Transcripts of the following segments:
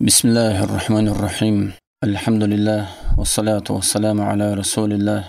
بسم الله الرحمن الرحيم الحمد لله والصلاة والسلام على رسول الله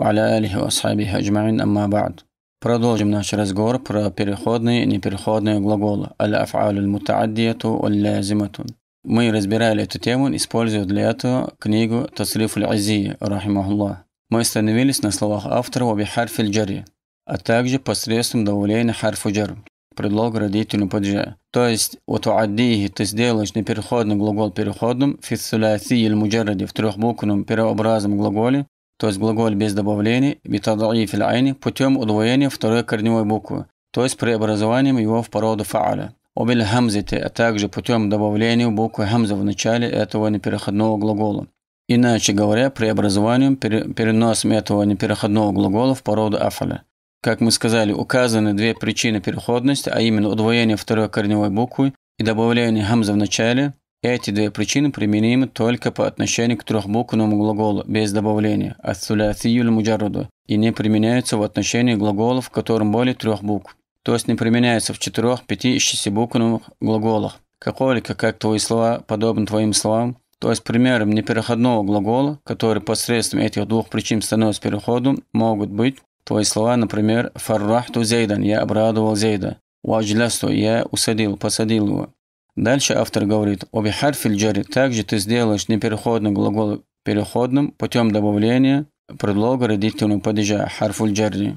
وعلى آله وأصحابه أجمعين أما بعد Продолжим наш разговор про переходные и непереходные глаголы «Аль-аф'аль мутааддияту аль-лязимату». Мы разбирали эту тему, используя для этого книгу «Тасриф аль-Ази» рахимахуллах. Мы остановились на словах автора «Ваби харфиль джари», а также посредством давления харфу джар. предлог родительный падеже. То есть, вот уаддихи, ты сделаешь непереходный глагол переходным, фисуляси или муджараде в трехбуквенном переобразном глаголе, то есть глагол без добавлений, битадаи айни, путем удвоения второй корневой буквы, то есть преобразованием его в породу фааля. Обиль хамзите, а также путем добавления буквы хамза в начале этого непереходного глагола. Иначе говоря, преобразованием, переносом этого непереходного глагола в породу афаля. Как мы сказали, указаны две причины переходности, а именно удвоение второй корневой буквы и добавление гамза в начале. Эти две причины применимы только по отношению к трехбуквенному глаголу без добавления «ас-сулясию муджаруду» и не применяются в отношении глаголов, в котором более трех букв, то есть не применяются в четырех, пяти и шестибуквенных глаголах. Каколика, как твои слова, подобны твоим словам, то есть примером непереходного глагола, который посредством этих двух причин становится переходом, могут быть Твои слова, например, «Фаррахту Зейдан» – «Я обрадовал Зейда». «Уаджлясту» – «Я усадил, посадил его». Дальше автор говорит «Обихарфиль джари» – «Также ты сделаешь непереходный глагол переходным путем добавления предлога родительного падежа харфуль джарри».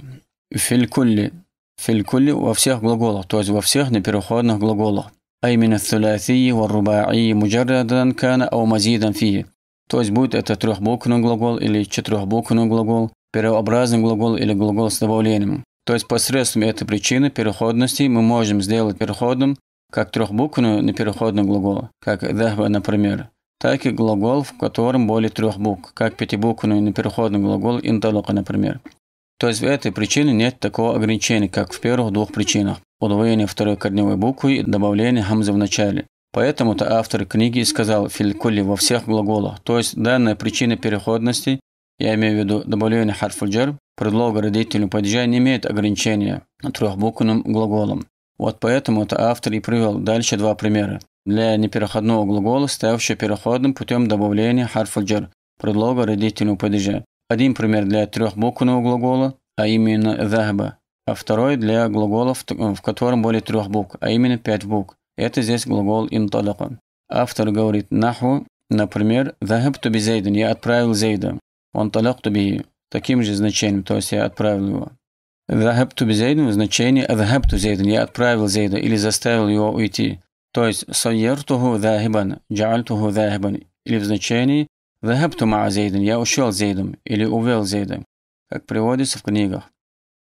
«Филькулли» – «Филькулли» – «Во всех глаголах», то есть во всех непереходных глаголах. أي من الثلاثي والرباعي مجردا كان أو مزيدا فيه. То есть будет это трехбуквенный глагол или четырехбуквенный глагол, переобразный глагол или глагол с добавлением. То есть посредством этой причины переходности мы можем сделать переходом как трехбуквенную на переходный глагол, как «дэхба», например, так и глагол, в котором более трех букв, как пятибуквенный на переходный глагол «инталока», например. То есть в этой причине нет такого ограничения, как в первых двух причинах – удвоение второй корневой буквы и добавление хамзы в начале. Поэтому-то автор книги сказал «филькули» во всех глаголах, то есть данная причина переходности я имею в виду добавление харфульджер, предлога родительного падежа не имеет ограничения трехбуквенным глаголом. Вот поэтому это автор и привел дальше два примера. Для непереходного глагола, ставшего переходным путем добавления харфульджер, предлога родительного падежа. Один пример для трехбуквенного глагола, а именно «захба», а второй для глаголов, в котором более трех букв, а именно пять букв. Это здесь глагол «инталака». Автор говорит «наху», например, «захабту би «я отправил зейда». Он талакту би таким же значением, то есть я отправил его. Захабту би зейду значение захабту зейду, я отправил зейду или заставил его уйти. То есть сайертуху захибан, туху захибан, или в значении захабту ма зейден, я ушел зейдом или увел зейдом, как приводится в книгах.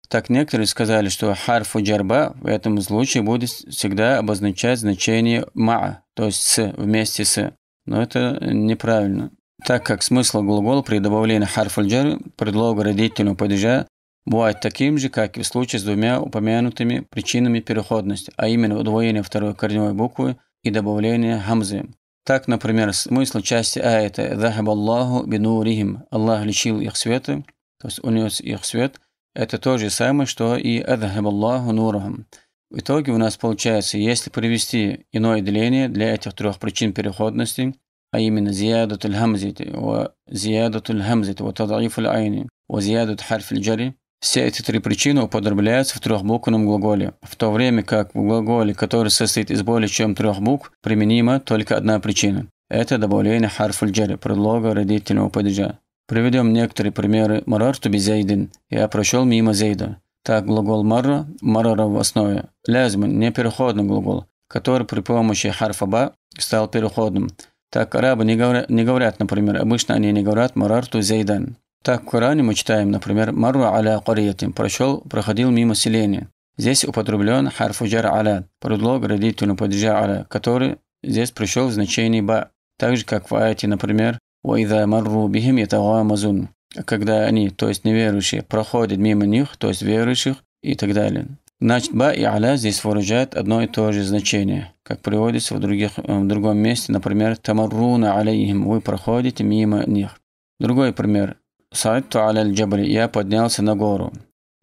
Так некоторые сказали, что харфу джарба в этом случае будет всегда обозначать значение ма, то есть с, вместе с. Но это неправильно. Так как смысл глагола при добавлении харфа джар предлога родительного падежа бывает таким же, как и в случае с двумя упомянутыми причинами переходности, а именно удвоение второй корневой буквы и добавление хамзы. Так, например, смысл части а аята «Захаб Аллаху бинурихим» «Аллах лечил их светы», то есть унес их свет, это то же самое, что и «Адхаб Аллаху нурахам». В итоге у нас получается, если привести иное деление для этих трех причин переходности – أي من زيادة الهمزة وزيادة الهمزة وتضعيف العين وزيادة حرف الجر все эти три причины употребляются в трехбуквенном глаголе, в то время как в глаголе, который состоит из более чем трех букв, применима только одна причина. Это добавление харфульджери, предлога родительного падежа. Приведем некоторые примеры «марарту би зейдин» «Я прошел мимо зейда». Так глагол «марра» – «марара» в основе. «Лязмин» – непереходный глагол, который при помощи харфа «ба» стал переходным. Так арабы не, говоря, не говорят, например, обычно они не говорят «марарту зейдан». Так в Коране мы читаем, например, «мару аля кариятин» – «прошел, проходил мимо селения». Здесь употреблен харфу джар аля, предлог родителю падежа аля, который здесь пришел в значении ба, так же как в аяте, например, «Ваида марру бихим ятагамазун», когда они, то есть неверующие, проходят мимо них, то есть верующих и так далее. Значит, ба и аля здесь выражают одно и то же значение, как приводится в, других, э, в другом месте, например, тамаруна алейхим, вы проходите мимо них. Другой пример. Сайту аля джабри, я поднялся на гору.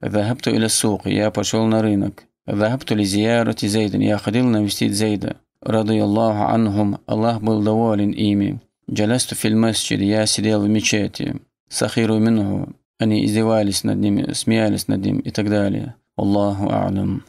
Захабту или сук, я пошел на рынок. Захабту ли зиярати зейдин, я ходил навестить зейда. Раду Аллаху анхум, Аллах был доволен ими. Джалясту фил масчид, я сидел в мечети. Сахиру минху, они издевались над ними, смеялись над ним и так далее. Allahu alem.